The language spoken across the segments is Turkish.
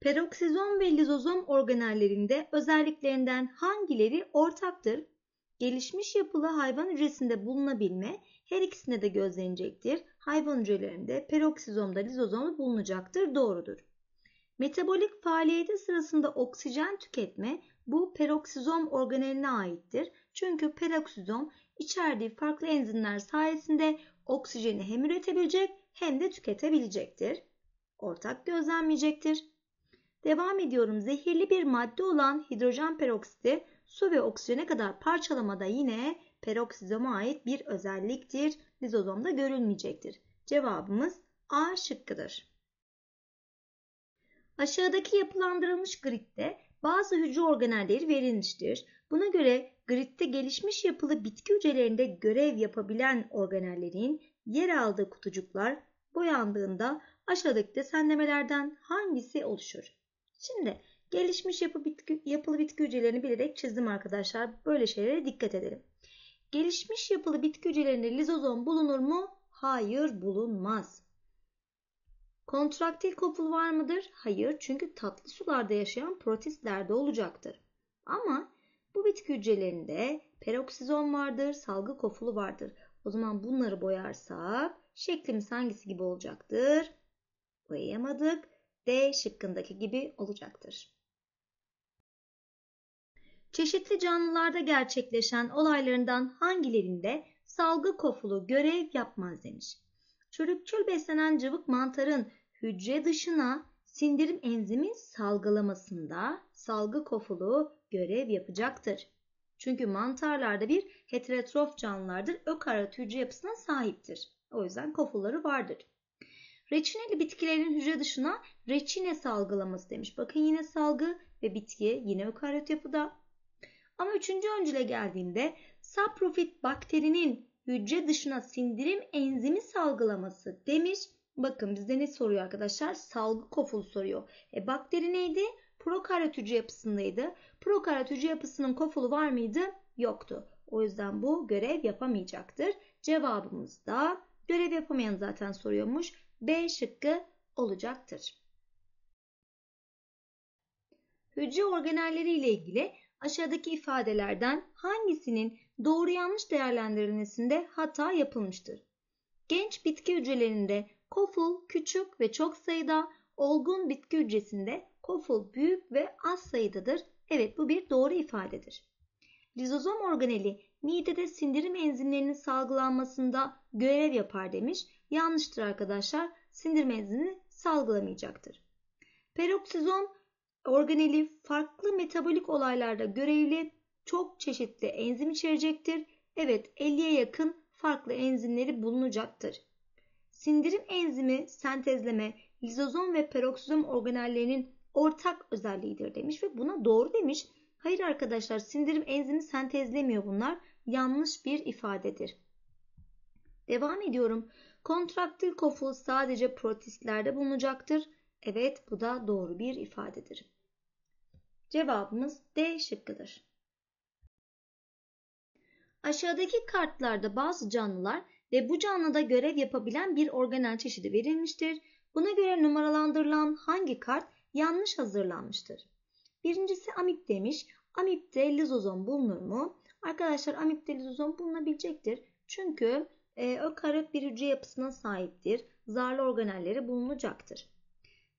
Peroksizom ve lizozom organellerinde özelliklerinden hangileri ortaktır? Gelişmiş yapılı hayvan hücresinde bulunabilme her ikisinde de gözlenecektir. Hayvan hücrelerinde peroksizomda lizozom bulunacaktır. Doğrudur. Metabolik faaliyeti sırasında oksijen tüketme bu peroksizom organeline aittir. Çünkü peroksizom içerdiği farklı enzimler sayesinde oksijeni hem üretebilecek hem de tüketebilecektir. Ortak gözlenmeyecektir. Devam ediyorum. Zehirli bir madde olan hidrojen peroksiti su ve oksijene kadar parçalamada yine peroksizoma ait bir özelliktir. Lizozomda görülmeyecektir. Cevabımız A şıkkıdır. Aşağıdaki yapılandırılmış gridde bazı hücre organelleri verilmiştir. Buna göre gridde gelişmiş yapılı bitki hücrelerinde görev yapabilen organellerin yer aldığı kutucuklar boyandığında aşağıdaki desenlemelerden hangisi oluşur? Şimdi gelişmiş yapı bitki, yapılı bitki hücrelerini bilerek çizdim arkadaşlar. Böyle şeylere dikkat edelim. Gelişmiş yapılı bitki hücrelerinde lizozom bulunur mu? Hayır bulunmaz. Kontraktil kopul var mıdır? Hayır çünkü tatlı sularda yaşayan protistlerde olacaktır. Ama bu bitki hücrelerinde peroksizom vardır, salgı kofulu vardır. O zaman bunları boyarsak şeklimiz hangisi gibi olacaktır? Boyayamadık. D şıkkındaki gibi olacaktır. Çeşitli canlılarda gerçekleşen olaylarından hangilerinde salgı kofulu görev yapmaz demiş. Çürükçül beslenen cıvık mantarın hücre dışına sindirim enzimi salgılamasında salgı kofulu görev yapacaktır. Çünkü mantarlarda bir heterotrof canlılardır. Ökaryot hücre yapısına sahiptir. O yüzden kofulları vardır. Reçineli bitkilerin hücre dışına reçine salgılaması demiş. Bakın yine salgı ve bitki yine ökaryot yapıda. Ama üçüncü öncüle geldiğinde saprofit bakterinin hücre dışına sindirim enzimi salgılaması demiş. Bakın bizde ne soruyor arkadaşlar? Salgı koful soruyor. E, bakteri neydi? Prokaryot hücre yapısındaydı. Prokaryot hücre yapısının kofulu var mıydı? Yoktu. O yüzden bu görev yapamayacaktır. Cevabımız da görev yapamayan zaten soruyormuş. B şıkkı olacaktır. Hücre organelleri ile ilgili aşağıdaki ifadelerden hangisinin doğru yanlış değerlendirilmesinde hata yapılmıştır? Genç bitki hücrelerinde koful küçük ve çok sayıda, olgun bitki hücresinde koful büyük ve az sayıdadır. Evet bu bir doğru ifadedir. Lizozom organeli midede sindirim enzimlerinin salgılanmasında görev yapar demiş yanlıştır arkadaşlar. Sindirme enzimi salgılamayacaktır. Peroksizom organeli farklı metabolik olaylarda görevli çok çeşitli enzim içerecektir. Evet 50'ye yakın farklı enzimleri bulunacaktır. Sindirim enzimi sentezleme, lizozom ve peroksizom organellerinin ortak özelliğidir demiş ve buna doğru demiş. Hayır arkadaşlar sindirim enzimi sentezlemiyor bunlar. Yanlış bir ifadedir. Devam ediyorum. Kontraktil kofu sadece protistlerde bulunacaktır. Evet bu da doğru bir ifadedir. Cevabımız D şıkkıdır. Aşağıdaki kartlarda bazı canlılar ve bu canlıda görev yapabilen bir organel çeşidi verilmiştir. Buna göre numaralandırılan hangi kart yanlış hazırlanmıştır? Birincisi amip demiş. Amipte lizozom bulunur mu? Arkadaşlar amipte lizozom bulunabilecektir. Çünkü e, ee, ökaryot bir hücre yapısına sahiptir. Zarlı organelleri bulunacaktır.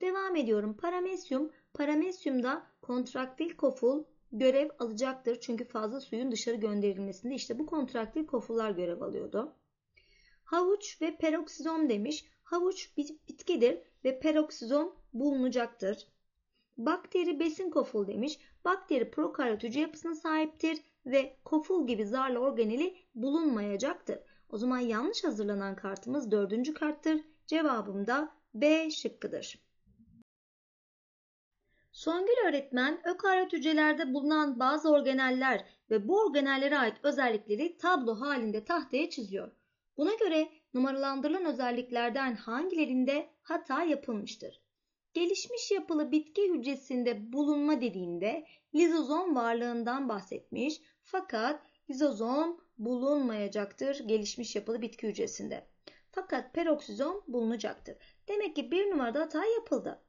Devam ediyorum. Paramesyum. Paramesyumda kontraktil koful görev alacaktır. Çünkü fazla suyun dışarı gönderilmesinde işte bu kontraktil kofullar görev alıyordu. Havuç ve peroksizom demiş. Havuç bitkidir ve peroksizom bulunacaktır. Bakteri besin koful demiş. Bakteri prokaryot hücre yapısına sahiptir ve koful gibi zarlı organeli bulunmayacaktır. O zaman yanlış hazırlanan kartımız dördüncü karttır. Cevabım da B şıkkıdır. Songül öğretmen ökaryot hücrelerde bulunan bazı organeller ve bu organellere ait özellikleri tablo halinde tahtaya çiziyor. Buna göre numaralandırılan özelliklerden hangilerinde hata yapılmıştır? Gelişmiş yapılı bitki hücresinde bulunma dediğinde lizozom varlığından bahsetmiş fakat lizozom bulunmayacaktır gelişmiş yapılı bitki hücresinde. Fakat peroksizom bulunacaktır. Demek ki bir numarada hata yapıldı.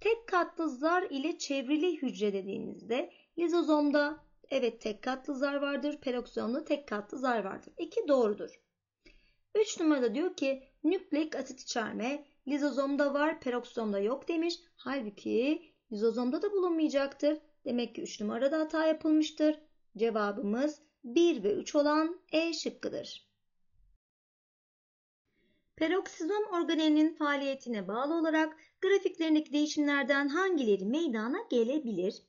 Tek katlı zar ile çevrili hücre dediğinizde lizozomda evet tek katlı zar vardır. Peroksizomda tek katlı zar vardır. İki doğrudur. Üç numarada diyor ki nükleik asit içerme lizozomda var peroksizomda yok demiş. Halbuki lizozomda da bulunmayacaktır. Demek ki 3 numarada hata yapılmıştır. Cevabımız 1 ve 3 olan E şıkkıdır. Peroksizom organelinin faaliyetine bağlı olarak grafiklerindeki değişimlerden hangileri meydana gelebilir?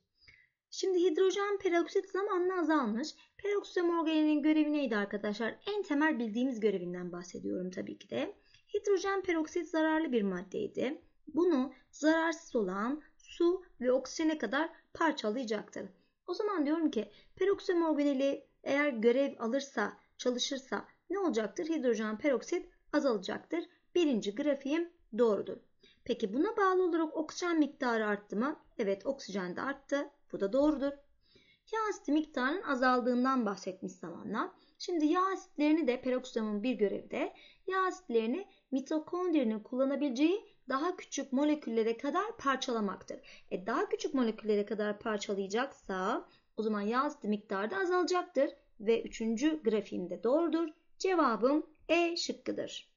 Şimdi hidrojen peroksit zamanla azalmış. Peroksizom organelinin görevi neydi arkadaşlar? En temel bildiğimiz görevinden bahsediyorum tabii ki de. Hidrojen peroksit zararlı bir maddeydi. Bunu zararsız olan su ve oksijene kadar parçalayacaktır. O zaman diyorum ki peroksizom organeli eğer görev alırsa, çalışırsa ne olacaktır? Hidrojen peroksit azalacaktır. Birinci grafiğim doğrudur. Peki buna bağlı olarak oksijen miktarı arttı mı? Evet oksijen de arttı. Bu da doğrudur. Yağ asidi miktarının azaldığından bahsetmiş zamanla. Şimdi yağ asitlerini de peroksitamın bir görevi de yağ asitlerini mitokondrinin kullanabileceği daha küçük moleküllere kadar parçalamaktır. E daha küçük moleküllere kadar parçalayacaksa o zaman yağ asidi miktarı da azalacaktır. Ve üçüncü grafiğimde doğrudur. Cevabım E şıkkıdır.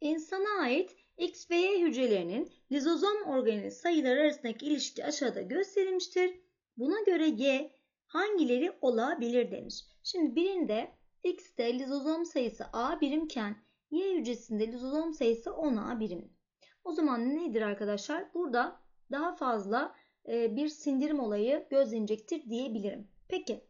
İnsana ait X ve Y hücrelerinin lizozom organeli sayıları arasındaki ilişki aşağıda gösterilmiştir. Buna göre Y hangileri olabilir demiş. Şimdi birinde X'te lizozom sayısı A birimken Y hücresinde lizozom sayısı 10A birim. O zaman nedir arkadaşlar? Burada daha fazla e, bir sindirim olayı gözlenecektir diyebilirim. Peki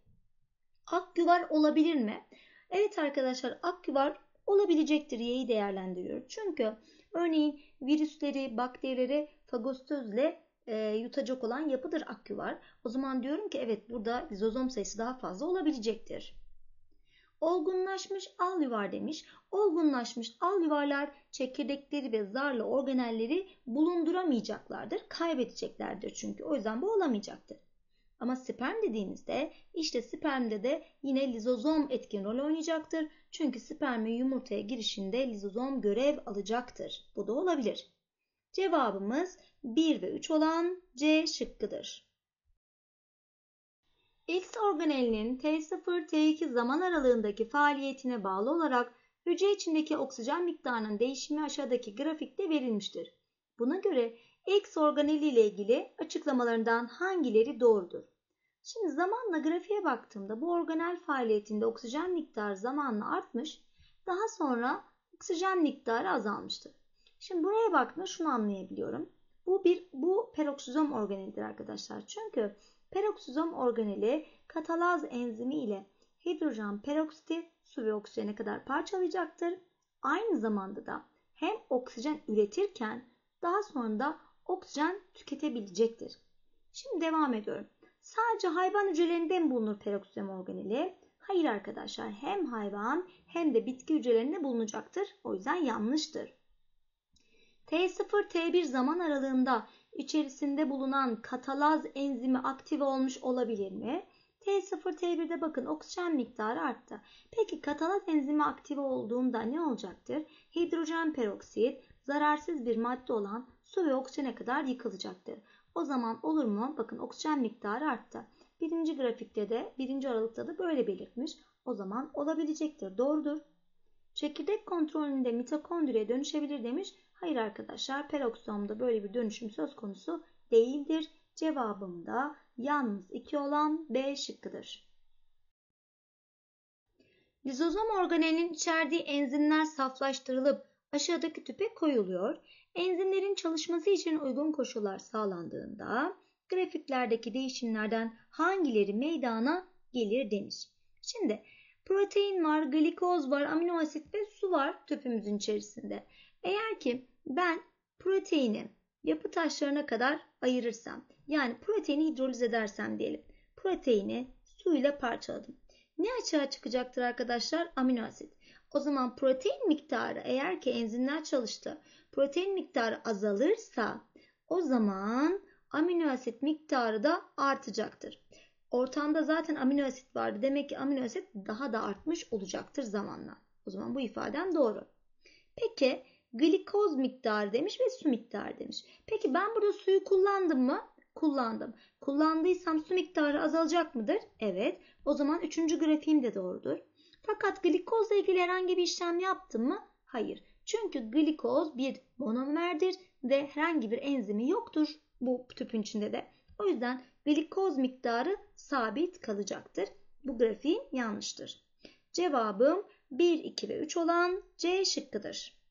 akyuvar olabilir mi? Evet arkadaşlar akyuvar olabilecektir Y'yi değerlendiriyoruz. Çünkü örneğin virüsleri, bakterileri fagostözle e, yutacak olan yapıdır akyuvar. O zaman diyorum ki evet burada lizozom sayısı daha fazla olabilecektir. Olgunlaşmış al yuvar demiş. Olgunlaşmış al yuvarlar çekirdekleri ve zarlı organelleri bulunduramayacaklardır. Kaybedeceklerdir çünkü. O yüzden bu olamayacaktır. Ama sperm dediğimizde işte spermde de yine lizozom etkin rol oynayacaktır. Çünkü spermin yumurtaya girişinde lizozom görev alacaktır. Bu da olabilir. Cevabımız 1 ve 3 olan C şıkkıdır. X organelli'nin T0-T2 zaman aralığındaki faaliyetine bağlı olarak hücre içindeki oksijen miktarının değişimi aşağıdaki grafikte verilmiştir. Buna göre X organeli ile ilgili açıklamalarından hangileri doğrudur? Şimdi zamanla grafiğe baktığımda bu organel faaliyetinde oksijen miktarı zamanla artmış, daha sonra oksijen miktarı azalmıştır. Şimdi buraya baktığımda şunu anlayabiliyorum. Bu bir bu peroksizom organelidir arkadaşlar. Çünkü Peroksizom organeli katalaz enzimi ile hidrojen peroksiti su ve oksijene kadar parçalayacaktır. Aynı zamanda da hem oksijen üretirken daha sonra da oksijen tüketebilecektir. Şimdi devam ediyorum. Sadece hayvan hücrelerinde mi bulunur peroksizom organeli? Hayır arkadaşlar hem hayvan hem de bitki hücrelerinde bulunacaktır. O yüzden yanlıştır. T0-T1 zaman aralığında içerisinde bulunan katalaz enzimi aktive olmuş olabilir mi? T0, T1'de bakın oksijen miktarı arttı. Peki katalaz enzimi aktive olduğunda ne olacaktır? Hidrojen peroksit zararsız bir madde olan su ve oksijene kadar yıkılacaktır. O zaman olur mu? Bakın oksijen miktarı arttı. Birinci grafikte de birinci aralıkta da böyle belirtmiş. O zaman olabilecektir. Doğrudur. Çekirdek kontrolünde mitokondriye dönüşebilir demiş. Hayır arkadaşlar peroksomda böyle bir dönüşüm söz konusu değildir. Cevabım da yalnız 2 olan B şıkkıdır. Lizozom organelinin içerdiği enzimler saflaştırılıp aşağıdaki tüpe koyuluyor. Enzimlerin çalışması için uygun koşullar sağlandığında grafiklerdeki değişimlerden hangileri meydana gelir demiş. Şimdi Protein var, glikoz var, amino asit ve su var tüpümüzün içerisinde. Eğer ki ben proteini yapı taşlarına kadar ayırırsam, yani proteini hidroliz edersem diyelim. Proteini suyla parçaladım. Ne açığa çıkacaktır arkadaşlar? Amino asit. O zaman protein miktarı eğer ki enzimler çalıştı, protein miktarı azalırsa o zaman amino asit miktarı da artacaktır. Ortamda zaten amino asit vardı. Demek ki amino asit daha da artmış olacaktır zamanla. O zaman bu ifadem doğru. Peki glikoz miktarı demiş ve su miktarı demiş. Peki ben burada suyu kullandım mı? Kullandım. Kullandıysam su miktarı azalacak mıdır? Evet. O zaman üçüncü grafiğim de doğrudur. Fakat glikozla ilgili herhangi bir işlem yaptım mı? Hayır. Çünkü glikoz bir monomerdir ve herhangi bir enzimi yoktur bu tüpün içinde de. O yüzden glikoz miktarı sabit kalacaktır. Bu grafiğin yanlıştır. Cevabım 1, 2 ve 3 olan C şıkkıdır.